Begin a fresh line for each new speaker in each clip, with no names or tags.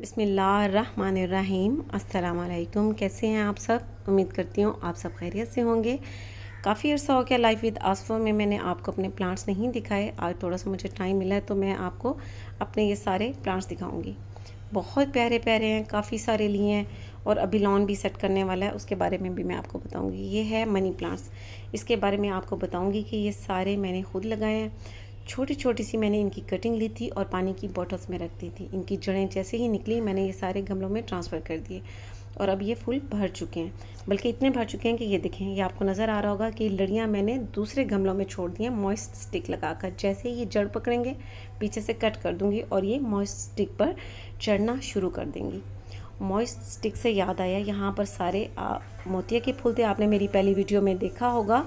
बिसमीम् अल्लाम कैसे हैं आप सब उम्मीद करती हूँ आप सब खैरियत से होंगे काफ़ी अर्सा हो गया लाइफ विद आसफो में मैंने आपको अपने प्लांट्स नहीं दिखाए आज थोड़ा सा मुझे टाइम मिला है तो मैं आपको अपने ये सारे प्लांट्स दिखाऊंगी बहुत प्यारे प्यारे हैं काफ़ी सारे लिए हैं और अभी लॉन भी सेट करने वाला है उसके बारे में भी मैं आपको बताऊँगी ये है मनी प्लांट्स इसके बारे में आपको बताऊँगी कि ये सारे मैंने खुद लगाए हैं छोटी छोटी सी मैंने इनकी कटिंग ली थी और पानी की बॉटल्स में रख दी थी इनकी जड़ें जैसे ही निकली मैंने ये सारे गमलों में ट्रांसफ़र कर दिए और अब ये फूल भर चुके हैं बल्कि इतने भर चुके हैं कि ये देखें ये आपको नज़र आ रहा होगा कि लड़ियाँ मैंने दूसरे गमलों में छोड़ दी हैं मॉइस्ट स्टिक लगाकर जैसे ही ये जड़ पकड़ेंगे पीछे से कट कर दूँगी और ये मॉइस्ट स्टिक पर चढ़ना शुरू कर देंगी मॉइस्ट स्टिक से याद आया यहाँ पर सारे मोतिया के फूल थे आपने मेरी पहली वीडियो में देखा होगा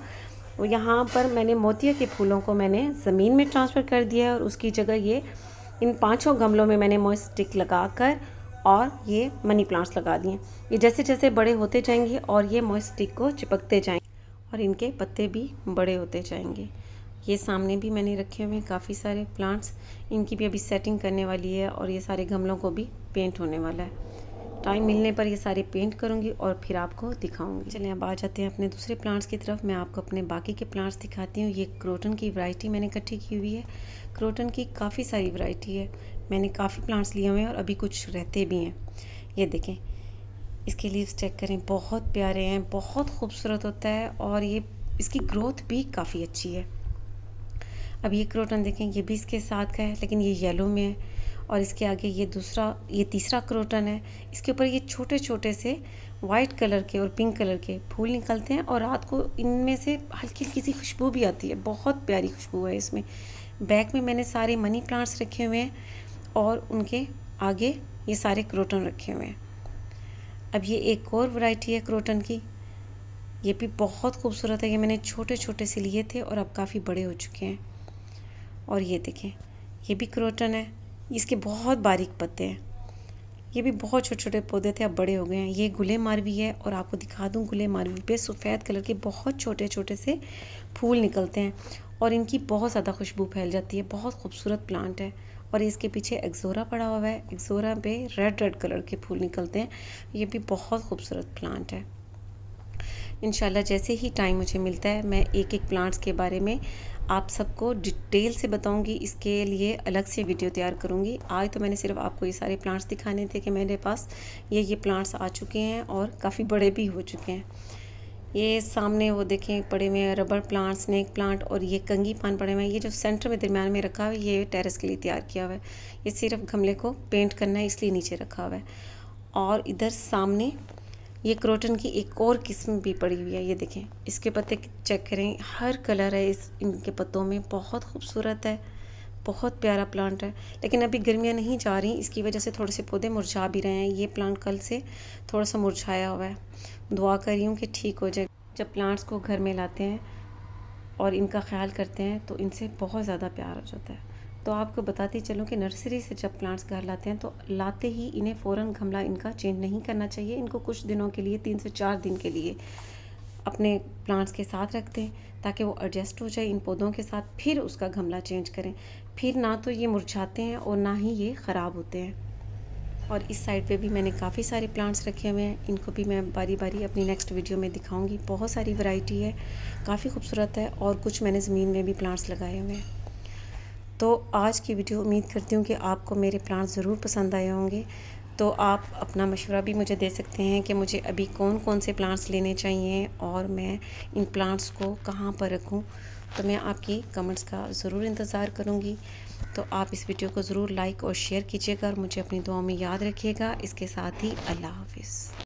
और तो यहाँ पर मैंने मोतिया के फूलों को मैंने ज़मीन में ट्रांसफ़र कर दिया है और उसकी जगह ये इन पांचों गमलों में मैंने मोस्टिक लगा कर और ये मनी प्लांट्स लगा दिए ये जैसे जैसे बड़े होते जाएंगे और ये मोस्टिक को चिपकते जाएंगे और इनके पत्ते भी बड़े होते जाएंगे ये सामने भी मैंने रखे हुए हैं काफ़ी सारे प्लांट्स इनकी भी अभी सेटिंग करने वाली है और ये सारे गमलों को भी पेंट होने वाला है टाइम मिलने पर ये सारे पेंट करूँगी और फिर आपको दिखाऊँगी चलिए अब आ जाते हैं अपने दूसरे प्लांट्स की तरफ मैं आपको अपने बाकी के प्लांट्स दिखाती हूँ ये क्रोटन की वैरायटी मैंने इकट्ठी की हुई है क्रोटन की काफ़ी सारी वैरायटी है मैंने काफ़ी प्लांट्स लिए हुए हैं और अभी कुछ रहते भी हैं ये देखें इसके लीव्स चेक करें बहुत प्यारे हैं बहुत खूबसूरत होता है और ये इसकी ग्रोथ भी काफ़ी अच्छी है अब ये क्रोटन देखें ये भी इसके साथ का है लेकिन ये येलो में है और इसके आगे ये दूसरा ये तीसरा क्रोटन है इसके ऊपर ये छोटे छोटे से वाइट कलर के और पिंक कलर के फूल निकलते हैं और रात को इनमें से हल्की हल्की सी खुशबू भी आती है बहुत प्यारी खुशबू है इसमें बैग में मैंने सारे मनी प्लांट्स रखे हुए हैं और उनके आगे ये सारे क्रोटन रखे हुए हैं अब ये एक और वैरायटी है क्रोटन की ये भी बहुत खूबसूरत है ये मैंने छोटे छोटे से लिए थे और अब काफ़ी बड़े हो चुके हैं और ये देखें ये भी क्रोटन है इसके बहुत बारीक पत्ते हैं ये भी बहुत छोटे छोटे पौधे थे अब बड़े हो गए हैं ये गुले मारवी है और आपको दिखा दूँ गुले मारवी पे सफ़ेद कलर के बहुत छोटे छोटे से फूल निकलते हैं और इनकी बहुत ज़्यादा खुशबू फैल जाती है बहुत खूबसूरत प्लांट है और इसके पीछे एक्जोरा पड़ा हुआ है एक्जोरा पे रेड रेड कलर के फूल निकलते हैं ये भी बहुत खूबसूरत प्लांट है इन जैसे ही टाइम मुझे मिलता है मैं एक एक प्लांट्स के बारे में आप सबको डिटेल से बताऊंगी इसके लिए अलग से वीडियो तैयार करूंगी आज तो मैंने सिर्फ आपको ये सारे प्लांट्स दिखाने थे कि मेरे पास ये ये प्लांट्स आ चुके हैं और काफ़ी बड़े भी हो चुके हैं ये सामने वो देखें पड़े हुए हैं रबर प्लांट स्नैक प्लांट और ये कंगी पान पड़े हुए हैं ये जो सेंटर में दरमियान में रखा हुआ है ये टेरेस के लिए तैयार किया हुआ है ये सिर्फ गमले को पेंट करना है इसलिए नीचे रखा हुआ है और इधर सामने ये क्रोटन की एक और किस्म भी पड़ी हुई है ये देखें इसके पत्ते चेक करें हर कलर है इस इनके पत्तों में बहुत खूबसूरत है बहुत प्यारा प्लांट है लेकिन अभी गर्मियाँ नहीं जा रही इसकी वजह से थोड़े से पौधे मुरझा भी रहे हैं ये प्लांट कल से थोड़ा सा मुरझाया हुआ है दुआ कर रही हूँ कि ठीक हो जाए जब प्लांट्स को घर में लाते हैं और इनका ख्याल करते हैं तो इनसे बहुत ज़्यादा प्यार हो जाता है तो आपको बताती चलूँ कि नर्सरी से जब प्लांट्स घर लाते हैं तो लाते ही इन्हें फ़ौर गमला इनका चेंज नहीं करना चाहिए इनको कुछ दिनों के लिए तीन से चार दिन के लिए अपने प्लांट्स के साथ रख दें ताकि वो एडजस्ट हो जाए इन पौधों के साथ फिर उसका गमला चेंज करें फिर ना तो ये मुरझाते हैं और ना ही ये ख़राब होते हैं और इस साइड पे भी मैंने काफ़ी सारे प्लांट्स रखे हुए हैं इनको भी मैं बारी बारी अपनी नेक्स्ट वीडियो में दिखाऊंगी बहुत सारी वैरायटी है काफ़ी खूबसूरत है और कुछ मैंने ज़मीन में भी प्लांट्स लगाए हुए हैं तो आज की वीडियो उम्मीद करती हूँ कि आपको मेरे प्लान ज़रूर पसंद आए होंगे तो आप अपना मशवरा भी मुझे दे सकते हैं कि मुझे अभी कौन कौन से प्लांट्स लेने चाहिए और मैं इन प्लांट्स को कहाँ पर रखूँ तो मैं आपकी कमेंट्स का ज़रूर इंतज़ार करूँगी तो आप इस वीडियो को ज़रूर लाइक और शेयर कीजिएगा और मुझे अपनी दुआओं में याद रखिएगा इसके साथ ही अल्लाह हाफिज़